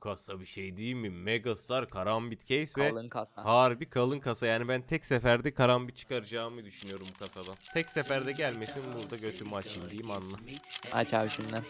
kasa bir şey değil mi? Megastar, Karambit Case kalın ve kasa. harbi kalın kasa. Yani ben tek seferde Karambit çıkaracağımı düşünüyorum bu kasadan. Tek seferde gelmesin burada götümü açayım diyeyim anla. Aç abi şimdiden.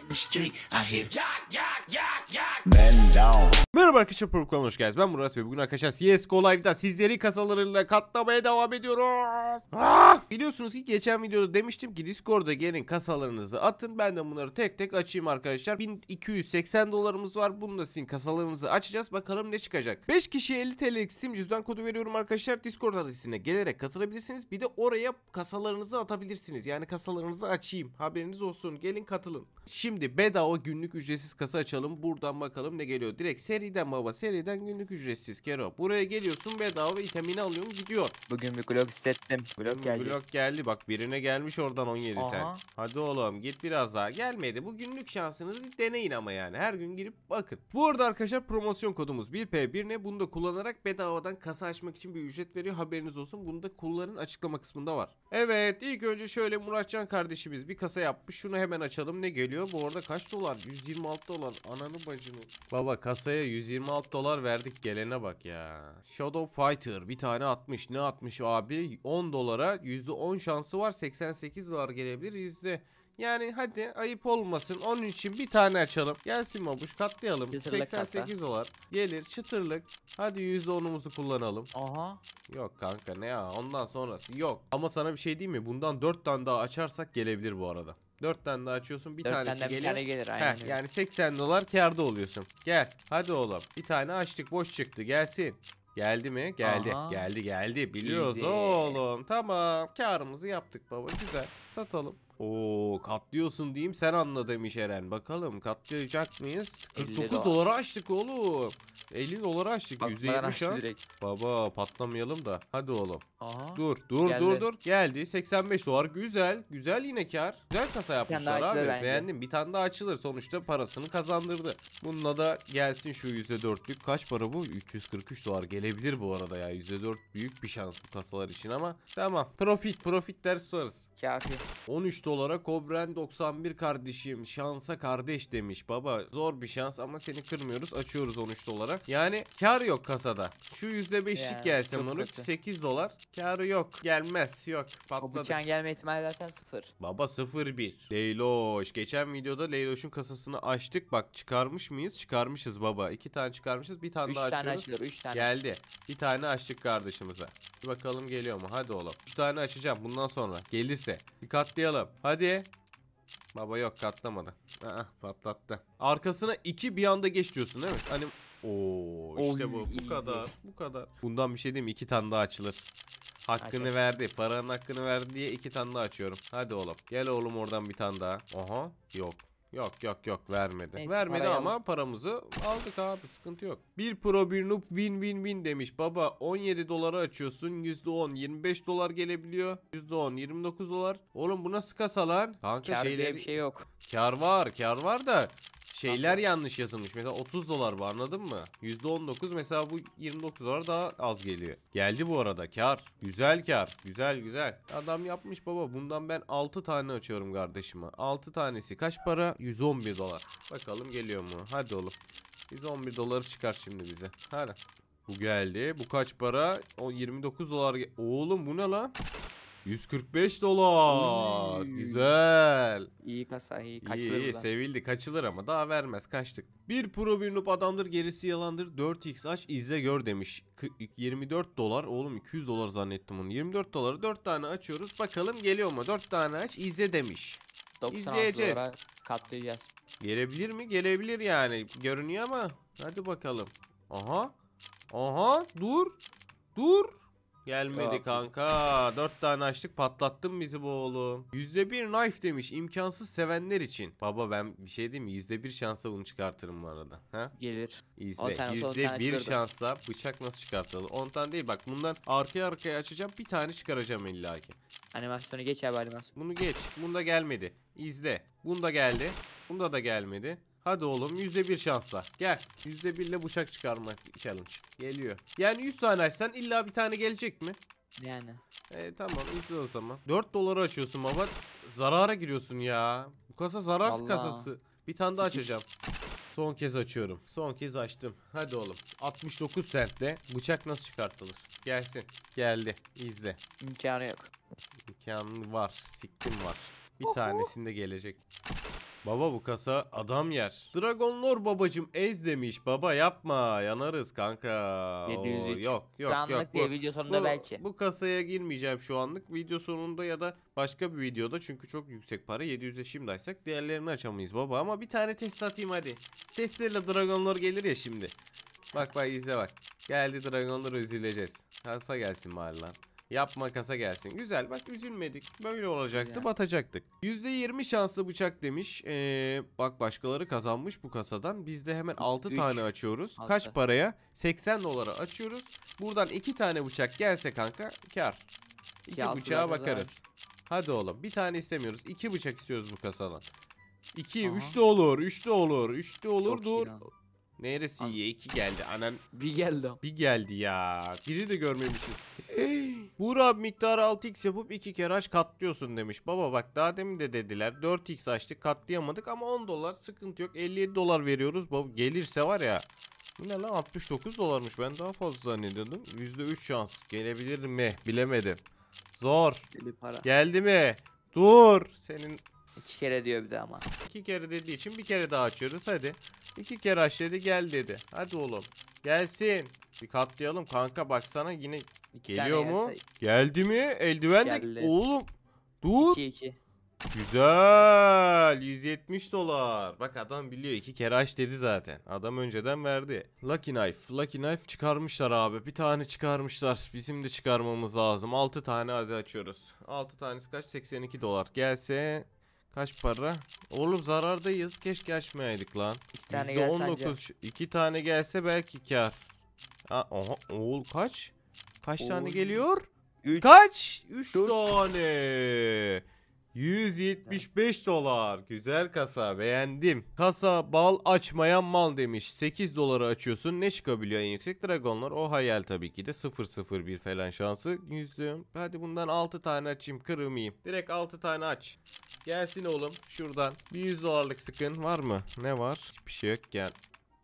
Merhaba arkadaşlar Program hoş geldiniz. Ben Murat ve bugün arkadaşlar CSGO Live'da sizleri kasalarıyla katlamaya devam ediyoruz. Ah! Biliyorsunuz ki geçen videoda demiştim ki Discord'a gelin kasalarınızı atın. Ben de bunları tek tek açayım arkadaşlar. 1280 dolarımız var. Bunu da sizin kasalarınızı açacağız. Bakalım ne çıkacak. 5 kişiye 50 TL'lik Steam cüzdan kodu veriyorum arkadaşlar. Discord adresine gelerek katılabilirsiniz. Bir de oraya kasalarınızı atabilirsiniz. Yani kasalarınızı açayım. Haberiniz olsun. Gelin katılın. Şimdi bedava günlük ücretsiz kasa açalım. Buradan bakalım ne geliyor. Direkt seri. Cidden baba seriden günlük ücretsiz Kero. Buraya geliyorsun bedava itemini alıyorsun gidiyor. Bugün bir blok hissettim. Blok geldi. Blok geldi bak birine gelmiş oradan 17 Aha. sen. Hadi oğlum git biraz daha. Gelmedi. Bu günlük şansınızı deneyin ama yani. Her gün girip bakın. Bu arada arkadaşlar promosyon kodumuz 1P1 ne? Bunu da kullanarak bedavadan kasa açmak için bir ücret veriyor. Haberiniz olsun. Bunu da kullanın açıklama kısmında var. Evet ilk önce şöyle Muratcan kardeşimiz bir kasa yapmış. Şunu hemen açalım. Ne geliyor? Bu arada kaç dolar? 126 dolar. Ananı bacını. Baba kasaya 100 126 dolar verdik gelene bak ya. Shadow Fighter bir tane atmış. Ne atmış abi? 10 dolara %10 şansı var. 88 dolar gelebilir. Yüzde yani hadi ayıp olmasın. Onun için bir tane açalım. Gelsin babuş katlayalım. Çıtırlık 88 dolar. Gelir çıtırlık. Hadi %10'umuzu kullanalım. Aha. Yok kanka ne ya ondan sonrası yok. Ama sana bir şey diyeyim mi? Bundan 4 tane daha açarsak gelebilir bu arada. 4 tane daha açıyorsun. Bir Dört tanesi tane Bir tane gelir aynen. Heh, yani 80 dolar karda oluyorsun. Gel. Hadi oğlum. Bir tane açtık boş çıktı. Gelsin. Geldi mi? Geldi. Aha. Geldi geldi. Biliyoruz Easy. oğlum. Tamam. Karımızı yaptık baba. Güzel. Satalım. Oo katlıyorsun diyeyim sen anla demiş Eren. Bakalım katlayacak mıyız? 49 dolara açtık oğlum. 50 dolara açtık. %70 Baba patlamayalım da. Hadi oğlum. Aha. Dur dur Geldi. dur dur. Geldi 85 dolar güzel. Güzel yine kar. Güzel kasa yapmışlar abi. Bence. Beğendim. Bir tane daha açılır sonuçta parasını kazandırdı. Bununla da gelsin şu %4'lük. Kaç para bu? 343 dolar gelebilir bu arada ya. %4 büyük bir şans bu kasalar için ama tamam. Profit profit ders varız Kafi. 13 dolara Kobren 91 kardeşim. Şansa kardeş demiş baba. Zor bir şans ama seni kırmıyoruz. Açıyoruz 13 dolara. Yani kar yok kasada. Şu %5'lik yani, gelse Monuk 8 dolar Karı yok. Gelmez. Yok. O Patladı. bıçağın gelme ihtimali zaten sıfır. Baba sıfır bir. Leyloş. Geçen videoda Leyloş'un kasasını açtık. Bak çıkarmış mıyız? Çıkarmışız baba. İki tane çıkarmışız. Bir tane Üç daha tane açıyoruz. açılır. Üç tane. Geldi. Bir tane açtık kardeşimize. Bir bakalım geliyor mu? Hadi oğlum. Üç tane açacağım bundan sonra. Gelirse. Bir katlayalım. Hadi. Baba yok katlamadı. Aa, patlattı. Arkasına iki bir anda geç diyorsun değil mi? Hani... Oo işte Oy, bu. Bu easy. kadar. Bu kadar. Bundan bir şey diyeyim mi? İki tane daha açılır. Hakkını verdi. Paranın hakkını verdi diye iki tane daha açıyorum. Hadi oğlum. Gel oğlum oradan bir tane daha. Aha. Yok. Yok yok yok vermedi. Neyse, vermedi ama aldık. paramızı aldık abi sıkıntı yok. Bir pro bir noob win win win demiş. Baba 17 dolara açıyorsun %10 25 dolar gelebiliyor. %10 29 dolar. Oğlum bu nasıl kasa lan? Kanka kar şeyleri... bir şey yok. Kar var kar var da şeyler Nasıl? yanlış yazılmış. Mesela 30 dolar bu anladın mı? %19 mesela bu 29 dolar daha az geliyor. Geldi bu arada kar. Güzel kar. Güzel güzel. Adam yapmış baba. Bundan ben 6 tane açıyorum kardeşime. 6 tanesi kaç para? 111 dolar. Bakalım geliyor mu? Hadi oğlum. 111 doları çıkar şimdi bize. Hadi. Bu geldi. Bu kaç para? O 29 dolar. Oğlum bu ne lan? 145 dolar. Hmm. Güzel. İyi kasa iyi. Kaçılır iyi, iyi sevildi. Kaçılır ama daha vermez. Kaçtık. Bir pro bir noob adamdır gerisi yalandır. 4x aç izle gör demiş. 24 dolar. Oğlum 200 dolar zannettim onu. 24 doları 4 tane açıyoruz. Bakalım geliyor mu? 4 tane aç izle demiş. İzleyeceğiz. Katlayacağız. Gelebilir mi? Gelebilir yani. Görünüyor ama. Hadi bakalım. Aha. Aha. Dur. Dur. Gelmedi kanka. Dört tane açtık patlattın bizi bu oğlum. Yüzde bir knife demiş imkansız sevenler için. Baba ben bir şey diyeyim mi? Yüzde bir şansa bunu çıkartırım bu arada. Ha? Gelir. İzle. Yüzde bir şansa bıçak nasıl çıkartılır? On tane değil bak bundan arkaya arkaya açacağım bir tane çıkaracağım illaki. Animasyonu geç abi animasyon. Bunu geç. Bunda gelmedi. İzle. Bunda geldi. Bunda da gelmedi. Hadi oğlum %1 şansla. Gel. %1 ile bıçak çıkarmak challenge. Geliyor. Yani 100 tane açsan illa bir tane gelecek mi? Yani. E tamam izle o zaman. 4 dolara açıyorsun baba. Zarara giriyorsun ya. Bu kasa zarar Vallahi. kasası. Bir tane daha açacağım. Son kez açıyorum. Son kez açtım. Hadi oğlum. 69 centle bıçak nasıl çıkartılır? Gelsin. Geldi. İzle. İmkanı yok. İmkanı var. Siktim var. Bir tanesinde gelecek. Baba bu kasa adam yer. Dragon Lord babacım ez demiş. Baba yapma yanarız kanka. 703. Oo, yok yok Karanlık yok. diye bu, video sonunda bu, belki. Bu kasaya girmeyeceğim şu anlık. Video sonunda ya da başka bir videoda çünkü çok yüksek para. 700'e şimdi açsak diğerlerini açamayız baba ama bir tane test atayım hadi. Testlerle Dragon Lord gelir ya şimdi. Bak bak izle bak. Geldi Dragon Lord üzüleceğiz. Kasa gelsin bari lan. Yapma kasa gelsin. Güzel bak üzülmedik. Böyle olacaktı Güzel. batacaktık. %20 şanslı bıçak demiş. Ee, bak başkaları kazanmış bu kasadan. Biz de hemen 6 tane açıyoruz. Altı. Kaç paraya? 80 dolara açıyoruz. Buradan 2 tane bıçak gelse kanka kar. 2 bıçağa bakarız. Hadi oğlum bir tane istemiyoruz. 2 bıçak istiyoruz bu kasadan. 2, 3 de olur, 3 de olur, 3 de olur. Çok Dur. Neresi An İki geldi. Anan bir geldi. Bir geldi ya. Biri de görmemişiz. Buğra abi miktarı 6x yapıp 2 kere aç katlıyorsun demiş. Baba bak daha demin de dediler 4x açtık katlayamadık ama 10 dolar sıkıntı yok. 57 dolar veriyoruz. Baba gelirse var ya. Bu ne lan 69 dolarmış ben daha fazla zannediyordum. %3 şans gelebilir mi bilemedim. Zor. para. Geldi mi? Dur. Senin İki kere diyor bir de ama. iki kere dediği için bir kere daha açıyoruz hadi. İki kere aç dedi gel dedi. Hadi oğlum. Gelsin. Bir katlayalım kanka baksana yine İki geliyor mu? gelse- Geldi mi? Eldiven de oğlum. Dur. 2 2. Güzel. 170 dolar. Bak adam biliyor. iki kere aç dedi zaten. Adam önceden verdi. Lucky Knife. Lucky Knife çıkarmışlar abi. Bir tane çıkarmışlar. Bizim de çıkarmamız lazım. 6 tane hadi açıyoruz. 6 tanesi kaç? 82 dolar. Gelse Kaç para? Oğlum zarardayız. Keşke açmayaydık lan. İki tane gelse 19, iki tane gelse belki kar. Aa, oha, oğul kaç? Kaç oğul. tane geliyor? Üç. Kaç? 3 tane. 175 dolar. Güzel kasa. Beğendim. Kasa bal açmayan mal demiş. 8 dolara açıyorsun. Ne çıkabiliyor en yüksek? Dragonlar. O hayal tabii ki de. 001 falan şansı. Yüzdüm. Hadi bundan 6 tane açayım. Kırmayayım. Direkt 6 tane aç. Gelsin oğlum şuradan. Bir 100 dolarlık sıkın var mı? Ne var? Hiçbir şey yok gel.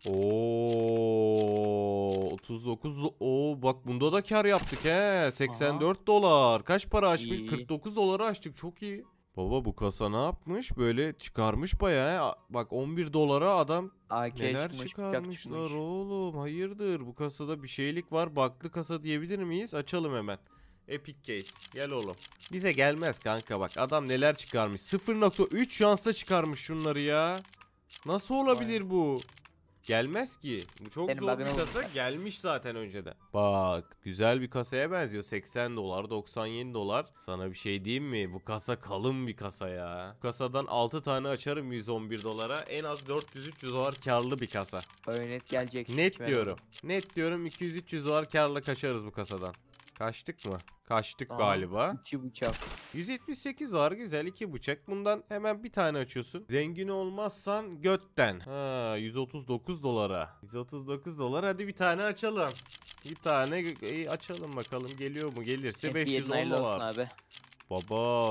Oo 39 o bak bunda da kar yaptık he 84 Aha. dolar kaç para açmış 49 dolara açtık çok iyi Baba bu kasa ne yapmış böyle çıkarmış bayağı bak 11 dolara adam AK neler çıkmış, çıkarmışlar oğlum hayırdır bu kasada bir şeylik var baklı kasa diyebilir miyiz açalım hemen Epic case. Gel oğlum. Bize gelmez kanka bak. Adam neler çıkarmış. 0.3 şansla çıkarmış şunları ya. Nasıl olabilir Aynen. bu? Gelmez ki. Bu çok Benim zor bir oldu. kasa. Gelmiş zaten önceden. Bak güzel bir kasaya benziyor. 80 dolar 97 dolar. Sana bir şey diyeyim mi? Bu kasa kalın bir kasa ya. Bu kasadan 6 tane açarım 111 dolara. En az 400-300 dolar karlı bir kasa. Öyle net gelecek. Net diyorum. Benim. Net diyorum 200-300 dolar karlı kaçarız bu kasadan. Kaçtık mı? Kaçtık Aa, galiba. 2 bıçak. 178 var güzel 2 bıçak. Bundan hemen bir tane açıyorsun. Zengin olmazsan götten. Ha 139 139 dolara. 139 dolar. Hadi bir tane açalım. Bir tane açalım bakalım geliyor mu? Gelirse Hep 510 dolar. Abi. Baba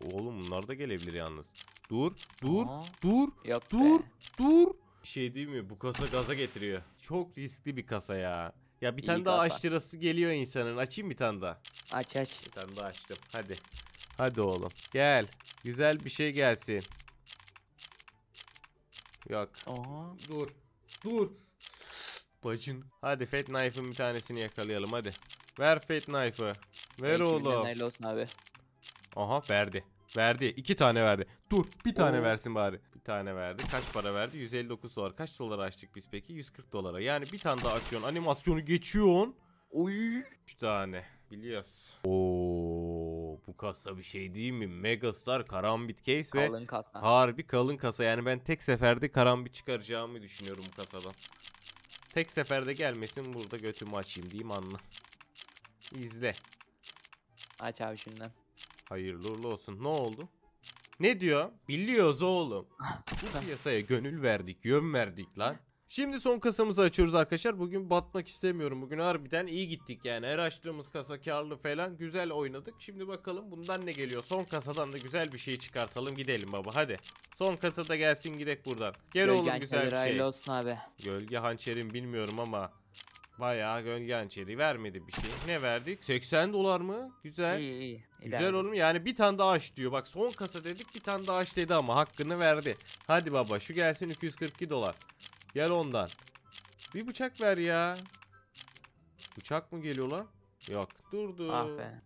oğlum bunlar da gelebilir yalnız. Dur, dur, Aa, dur, yok dur, be. dur. Bir şey değil mi? Bu kasa gaza getiriyor. Çok riskli bir kasa ya. Ya bir İyi tane kasa. daha açtırası geliyor insanın. Açayım bir tane daha. Aç aç. Bir tane daha açtım. Hadi. Hadi oğlum. Gel. Güzel bir şey gelsin. Yok. Aha. Dur. Dur. Bacın. Hadi Fat Knife'ın bir tanesini yakalayalım hadi. Ver Fat Knife'ı. Ver Belki oğlum. olsun abi. Aha verdi. Verdi. iki tane verdi. Dur bir tane Oo. versin bari. Bir tane verdi. Kaç para verdi? 159 dolar. Kaç dolar açtık biz peki? 140 dolara. Yani bir tane daha açıyorsun. Animasyonu geçiyorsun. Oy. Bir tane. Biliyoruz. Oo bu kasa bir şey değil mi? Megastar, Karambit Case kalın ve kasa. harbi kalın kasa. Yani ben tek seferde Karambit çıkaracağımı düşünüyorum bu kasadan. Tek seferde gelmesin burada götümü açayım diyeyim anla. İzle. Aç abi şundan. Hayırlı uğurlu olsun. Ne oldu? Ne diyor? Biliyoruz oğlum. bu piyasaya gönül verdik, yön verdik lan. Şimdi son kasamızı açıyoruz arkadaşlar. Bugün batmak istemiyorum. Bugün harbiden iyi gittik yani. Her açtığımız kasa karlı falan. Güzel oynadık. Şimdi bakalım bundan ne geliyor. Son kasadan da güzel bir şey çıkartalım. Gidelim baba hadi. Son kasada gelsin gidek buradan. Gel Gölgen oğlum güzel bir şey. olsun abi. Gölge hançerim bilmiyorum ama Bayağı gölge hançeri vermedi bir şey. Ne verdik? 80 dolar mı? Güzel. İyi iyi. Güzel oğlum yani bir tane daha aç diyor. Bak son kasa dedik bir tane daha aç dedi ama hakkını verdi. Hadi baba şu gelsin 242 dolar. Gel ondan. Bir bıçak ver ya. Bıçak mı geliyor lan? Yok. Durdu. Ah be.